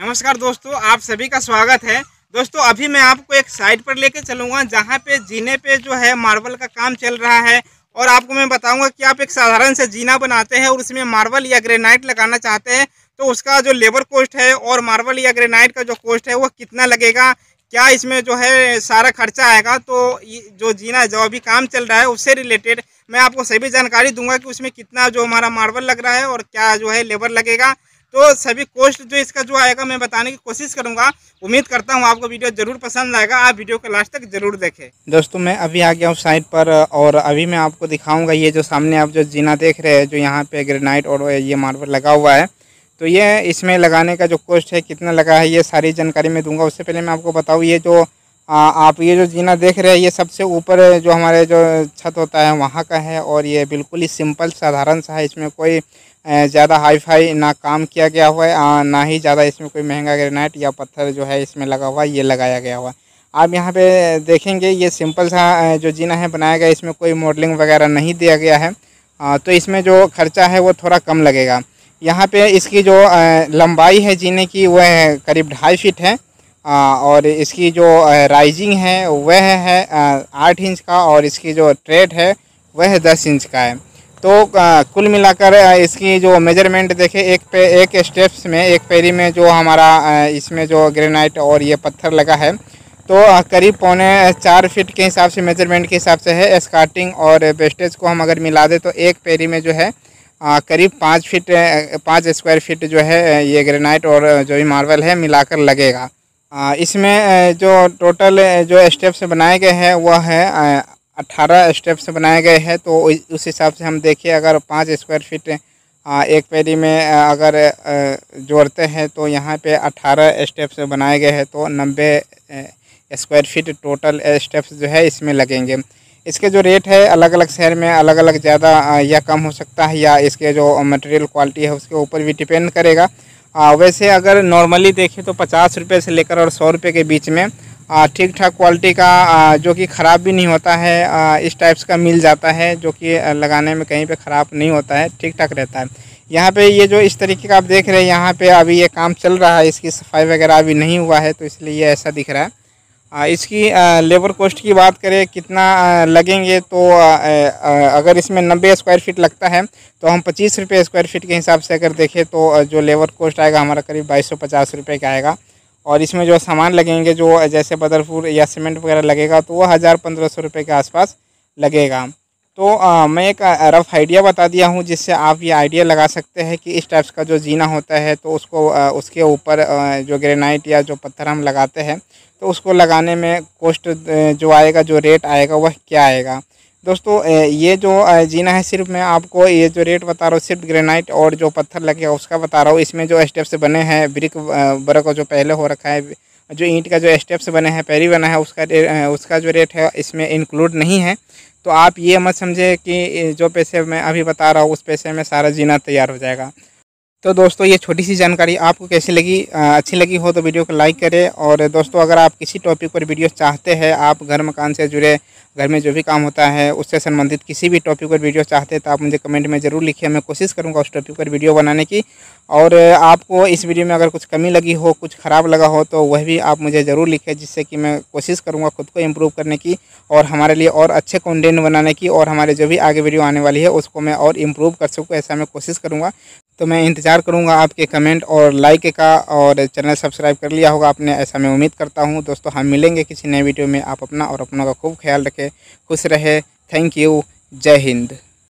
नमस्कार दोस्तों आप सभी का स्वागत है दोस्तों अभी मैं आपको एक साइट पर लेके चलूँगा जहाँ पे जीने पे जो है मार्बल का काम चल रहा है और आपको मैं बताऊंगा कि आप एक साधारण से जीना बनाते हैं और उसमें मार्बल या ग्रेनाइट लगाना चाहते हैं तो उसका जो लेबर कॉस्ट है और मार्बल या ग्रेनाइट का जो कॉस्ट है वो कितना लगेगा क्या इसमें जो है सारा खर्चा आएगा तो जो जीना जो अभी काम चल रहा है उससे रिलेटेड मैं आपको सभी जानकारी दूंगा कि उसमें कितना जो हमारा मार्बल लग रहा है और क्या जो है लेबर लगेगा तो सभी कोस्ट जो इसका जो आएगा मैं बताने की कोशिश करूँगा उम्मीद करता हूँ आपको वीडियो जरूर पसंद आएगा आप वीडियो को लास्ट तक जरूर देखें दोस्तों मैं अभी आ गया हूँ साइट पर और अभी मैं आपको दिखाऊँगा ये जो सामने आप जो जीना देख रहे हैं जो यहाँ पे ग्रेनाइट और ये मार्बल लगा हुआ है तो ये इसमें लगाने का जो कोस्ट है कितना लगा है ये सारी जानकारी मैं दूंगा उससे पहले मैं आपको बताऊँ ये जो आ, आप ये जो जीना देख रहे हैं ये सबसे ऊपर जो हमारे जो छत होता है वहाँ का है और ये बिल्कुल ही सिंपल साधारण सा है इसमें कोई ज़्यादा हाई फाई ना काम किया गया हुआ है आ, ना ही ज़्यादा इसमें कोई महंगा ग्रेनाइट या पत्थर जो है इसमें लगा हुआ है ये लगाया गया हुआ है आप यहाँ पे देखेंगे ये सिंपल सा जो जीना है बनाया गया इसमें कोई मॉडलिंग वगैरह नहीं दिया गया है आ, तो इसमें जो खर्चा है वो थोड़ा कम लगेगा यहाँ पे इसकी जो लंबाई है जीने की वह करीब ढाई फीट है और इसकी जो राइजिंग है वह है आठ इंच का और इसकी जो ट्रेड है वह दस इंच का है तो कुल मिलाकर इसकी जो मेजरमेंट देखे एक पे एक स्टेप्स में एक पेरी में जो हमारा इसमें जो ग्रेनाइट और ये पत्थर लगा है तो करीब पौने चार फीट के हिसाब से मेजरमेंट के हिसाब से है स्कार्टिंग और वेस्टेज को हम अगर मिला दें तो एक पेरी में जो है करीब पाँच फिट पाँच स्क्वायर फिट जो है ये ग्रेनाइट और जो भी मार्बल है मिलाकर लगेगा हाँ, इसमें जो टोटल जो स्टेप्स बनाए गए हैं वह है अट्ठारह स्टेप्स बनाए गए हैं तो उस हिसाब से हम देखिए अगर पाँच स्क्वायर हाँ, फीट एक पैरी में अगर जोड़ते हैं तो यहाँ पे अट्ठारह स्टेप्स बनाए गए हैं तो नब्बे स्क्वायर फीट टोटल स्टेप्स जो है इसमें लगेंगे इसके जो रेट है अलग अलग शहर में अलग अलग ज़्यादा या कम हो सकता है या इसके जो मटेरियल क्वालिटी है उसके ऊपर भी डिपेंड करेगा आ, वैसे अगर नॉर्मली देखें तो पचास रुपये से लेकर और सौ रुपये के बीच में ठीक ठाक क्वालिटी का आ, जो कि ख़राब भी नहीं होता है आ, इस टाइप्स का मिल जाता है जो कि लगाने में कहीं पे ख़राब नहीं होता है ठीक ठाक रहता है यहाँ पे ये जो इस तरीके का आप देख रहे हैं यहाँ पे अभी ये काम चल रहा है इसकी सफाई वगैरह अभी नहीं हुआ है तो इसलिए ये ऐसा दिख रहा है इसकी लेबर कॉस्ट की बात करें कितना लगेंगे तो अगर इसमें नब्बे स्क्वायर फीट लगता है तो हम पच्चीस रुपये स्क्वायर फीट के हिसाब से अगर देखें तो जो लेबर कॉस्ट आएगा हमारा करीब बाईस सौ पचास रुपये का आएगा और इसमें जो सामान लगेंगे जो जैसे बदरपुर या सीमेंट वगैरह लगेगा तो वह हज़ार पंद्रह सौ रुपये के आसपास लगेगा तो आ, मैं एक रफ आइडिया बता दिया हूँ जिससे आप ये आइडिया लगा सकते हैं कि इस टाइप्स का जो जीना होता है तो उसको आ, उसके ऊपर जो ग्रेनाइट या जो पत्थर हम लगाते हैं तो उसको लगाने में कॉस्ट जो आएगा जो रेट आएगा वह क्या आएगा दोस्तों ये जो जीना है सिर्फ मैं आपको ये जो रेट बता रहा हूँ सिर्फ ग्रेनाइट और जो पत्थर लगेगा उसका बता रहा हूँ इसमें जो स्टेप्स बने हैं ब्रिक बर्क जो पहले हो रखा है जो ईंट का जो स्टेप्स बने हैं पैरी बना है उसका उसका जो रेट है इसमें इंक्लूड नहीं है तो आप ये मत समझे कि जो पैसे मैं अभी बता रहा हूँ उस पैसे में सारा जीना तैयार हो जाएगा तो दोस्तों ये छोटी सी जानकारी आपको कैसी लगी अच्छी लगी हो तो वीडियो को लाइक करें और दोस्तों अगर आप किसी टॉपिक पर वीडियो चाहते हैं आप घर मकान से जुड़े घर में जो भी काम होता है उससे संबंधित किसी भी टॉपिक पर वीडियो चाहते हैं तो आप मुझे कमेंट में ज़रूर लिखिए मैं कोशिश करूँगा उस टॉपिक पर वीडियो बनाने की और आपको इस वीडियो में अगर कुछ कमी लगी हो कुछ ख़राब लगा हो तो वह भी आप मुझे ज़रूर लिखें जिससे कि मैं कोशिश करूँगा खुद को इम्प्रूव करने की और हमारे लिए और अच्छे कॉन्टेंट बनाने की और हमारे जो भी आगे वीडियो आने वाली है उसको मैं और इम्प्रूव कर सकूँ ऐसा मैं कोशिश करूँगा तो मैं इंतज़ार करूँगा आपके कमेंट और लाइक का और चैनल सब्सक्राइब कर लिया होगा आपने ऐसा मैं उम्मीद करता हूँ दोस्तों हम मिलेंगे किसी नए वीडियो में आप अपना और अपनों का खूब ख्याल रखें खुश रहे थैंक यू जय हिंद